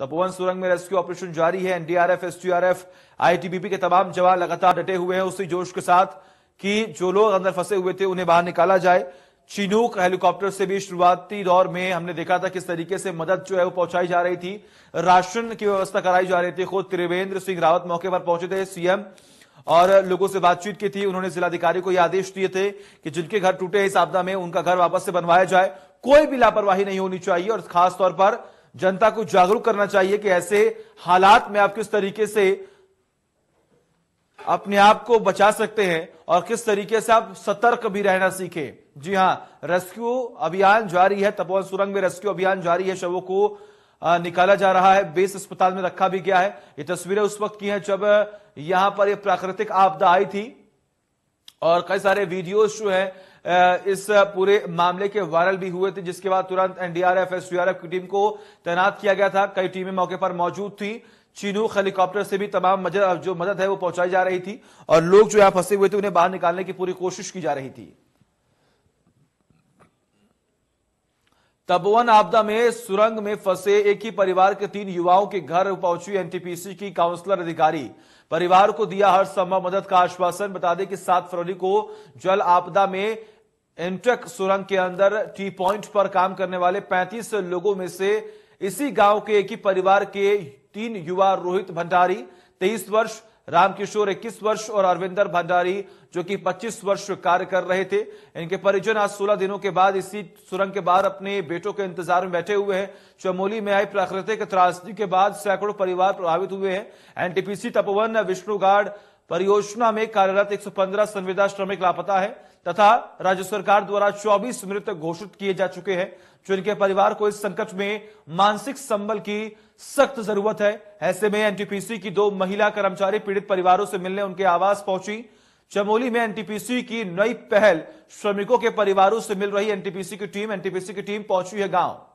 तपोवन सुरंग में rescue operation जारी है एनडीआरएफ एसटीआरएफ आईटीबीपी के तमाम जवान लगातार डटे हुए हैं उसी जोश के साथ कि जो लोग अंदर फंसे हुए थे उन्हें बाहर निकाला जाए चिनूक हेलीकॉप्टर से भी शुरुआती दौर में हमने देखा था किस तरीके से मदद जो है वो पहुंचाई जा रही थी राशन की व्यवस्था कराई जा रही थी खुद त्रिवेंद्र सिंह रावत मौके पर पहुंचे थे सीएम और लोगों से बातचीत की थी उन्होंने जिलाधिकारी को यह आदेश दिए थे कि जिनके घर टूटे इस आपदा में उनका घर वापस से बनवाया जाए कोई भी लापरवाही नहीं होनी चाहिए और खासतौर पर जनता को जागरूक करना चाहिए कि ऐसे हालात में आप किस तरीके से अपने आप को बचा सकते हैं और किस तरीके से आप सतर्क भी रहना सीखें जी हां रेस्क्यू अभियान जारी है तपोवन सुरंग में रेस्क्यू अभियान जारी है शवों को निकाला जा रहा है बेस अस्पताल में रखा भी गया है ये तस्वीरें उस वक्त की हैं जब यहां पर ये प्राकृतिक आपदा आई थी और कई सारे वीडियोस जो है इस पूरे मामले के वायरल भी हुए थे जिसके बाद तुरंत एनडीआरएफ एसडीआरएफ की टीम को तैनात किया गया था कई टीमें मौके पर मौजूद थी चीनू हेलीकॉप्टर से भी तमाम मदद जो मदद है वो पहुंचाई जा रही थी और लोग जो यहाँ फंसे हुए थे उन्हें बाहर निकालने की पूरी कोशिश की जा रही थी तबोवन आपदा में सुरंग में फंसे एक ही परिवार के तीन युवाओं के घर पहुंची एनटीपीसी की काउंसलर अधिकारी परिवार को दिया हर संभव मदद का आश्वासन बता दें कि सात फरवरी को जल आपदा में इंटक सुरंग के अंदर टी पॉइंट पर काम करने वाले 35 लोगों में से इसी गांव के एक ही परिवार के तीन युवा रोहित भंडारी 23 वर्ष रामकिशोर 21 वर्ष और अरविंदर भंडारी जो कि 25 वर्ष कार्य कर रहे थे इनके परिजन आज 16 दिनों के बाद इसी सुरंग के बाहर अपने बेटों के इंतजार में बैठे हुए हैं चमोली में आई प्राकृतिक त्रासदी के बाद सैकड़ों परिवार प्रभावित हुए हैं एनटीपीसी तपोवन विष्णुगाड़ परियोजना में कार्यरत 115 संविदा श्रमिक लापता है तथा राज्य सरकार द्वारा 24 मृत घोषित किए जा चुके हैं जो इनके परिवार को इस संकट में मानसिक संबल की सख्त जरूरत है ऐसे में एनटीपीसी की दो महिला कर्मचारी पीड़ित परिवारों से मिलने उनके आवास पहुंची चमोली में एनटीपीसी की नई पहल श्रमिकों के परिवारों से मिल रही एनटीपीसी की टीम एनटीपीसी की टीम पहुंची है गांव